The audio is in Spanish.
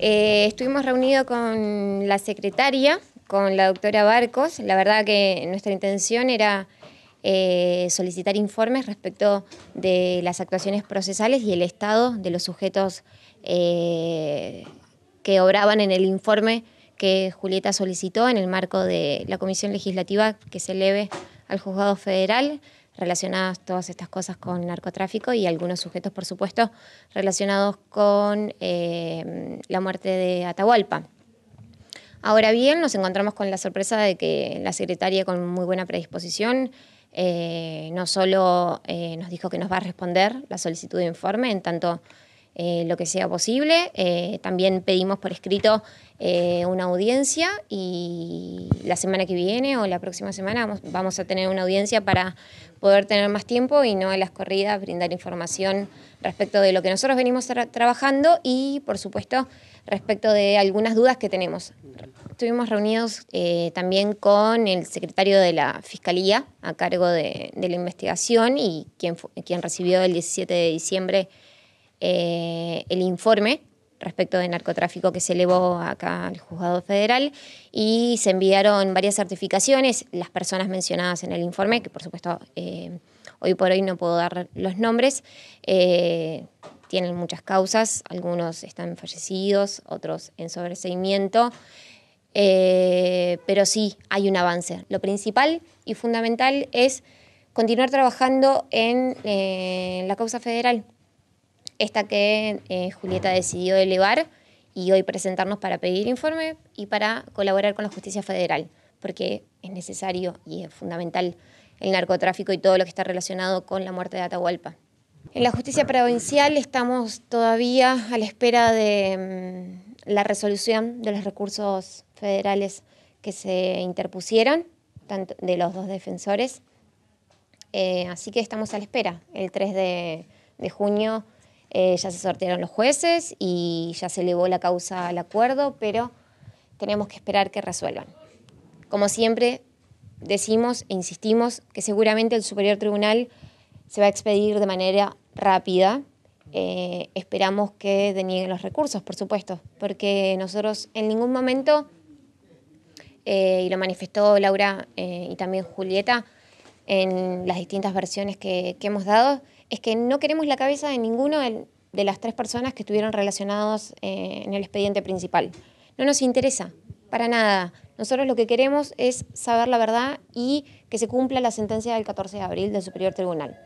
Eh, estuvimos reunidos con la secretaria, con la doctora Barcos. La verdad que nuestra intención era eh, solicitar informes respecto de las actuaciones procesales y el estado de los sujetos eh, que obraban en el informe que Julieta solicitó en el marco de la Comisión Legislativa que se eleve al Juzgado Federal relacionadas todas estas cosas con narcotráfico y algunos sujetos, por supuesto, relacionados con eh, la muerte de Atahualpa. Ahora bien, nos encontramos con la sorpresa de que la secretaria, con muy buena predisposición, eh, no solo eh, nos dijo que nos va a responder la solicitud de informe, en tanto eh, lo que sea posible. Eh, también pedimos por escrito eh, una audiencia y la semana que viene o la próxima semana vamos, a tener una audiencia para poder tener más tiempo y no a las corridas brindar información respecto de lo que nosotros venimos trabajando y, por supuesto, respecto de algunas dudas que tenemos. Estuvimos reunidos también con el secretario de la Fiscalía a cargo de, la investigación y quien, quien recibió el 17 de diciembre eh, el informe respecto de narcotráfico que se elevó acá al juzgado federal y se enviaron varias certificaciones, las personas mencionadas en el informe, que por supuesto eh, hoy por hoy no puedo dar los nombres, eh, tienen muchas causas, algunos están fallecidos, otros en sobreseimiento, pero sí hay un avance. Lo principal y fundamental es continuar trabajando en la causa federal esta que eh, Julieta decidió elevar y hoy presentarnos para pedir informe y para colaborar con la justicia federal, porque es necesario y es fundamental el narcotráfico y todo lo que está relacionado con la muerte de Atahualpa. En la justicia provincial estamos todavía a la espera de mm, la resolución de los recursos federales que se interpusieron, tanto de los dos defensores. Eh, así que estamos a la espera. El 3 de junio eh, ya se sortearon los jueces y ya se elevó la causa al acuerdo, pero tenemos que esperar que resuelvan. Como siempre, decimos e insistimos que seguramente el Superior Tribunal se va a expedir de manera rápida. Eh, esperamos que denieguen los recursos, por supuesto, porque nosotros en ningún momento, eh, y lo manifestó Laura y también Julieta en las distintas versiones que hemos dado, es que no queremos la cabeza de ninguna de las tres personas que estuvieron relacionadas eh, en el expediente principal. No nos interesa, para nada. Nosotros lo que queremos es saber la verdad y que se cumpla la sentencia del 14 de abril del Superior Tribunal.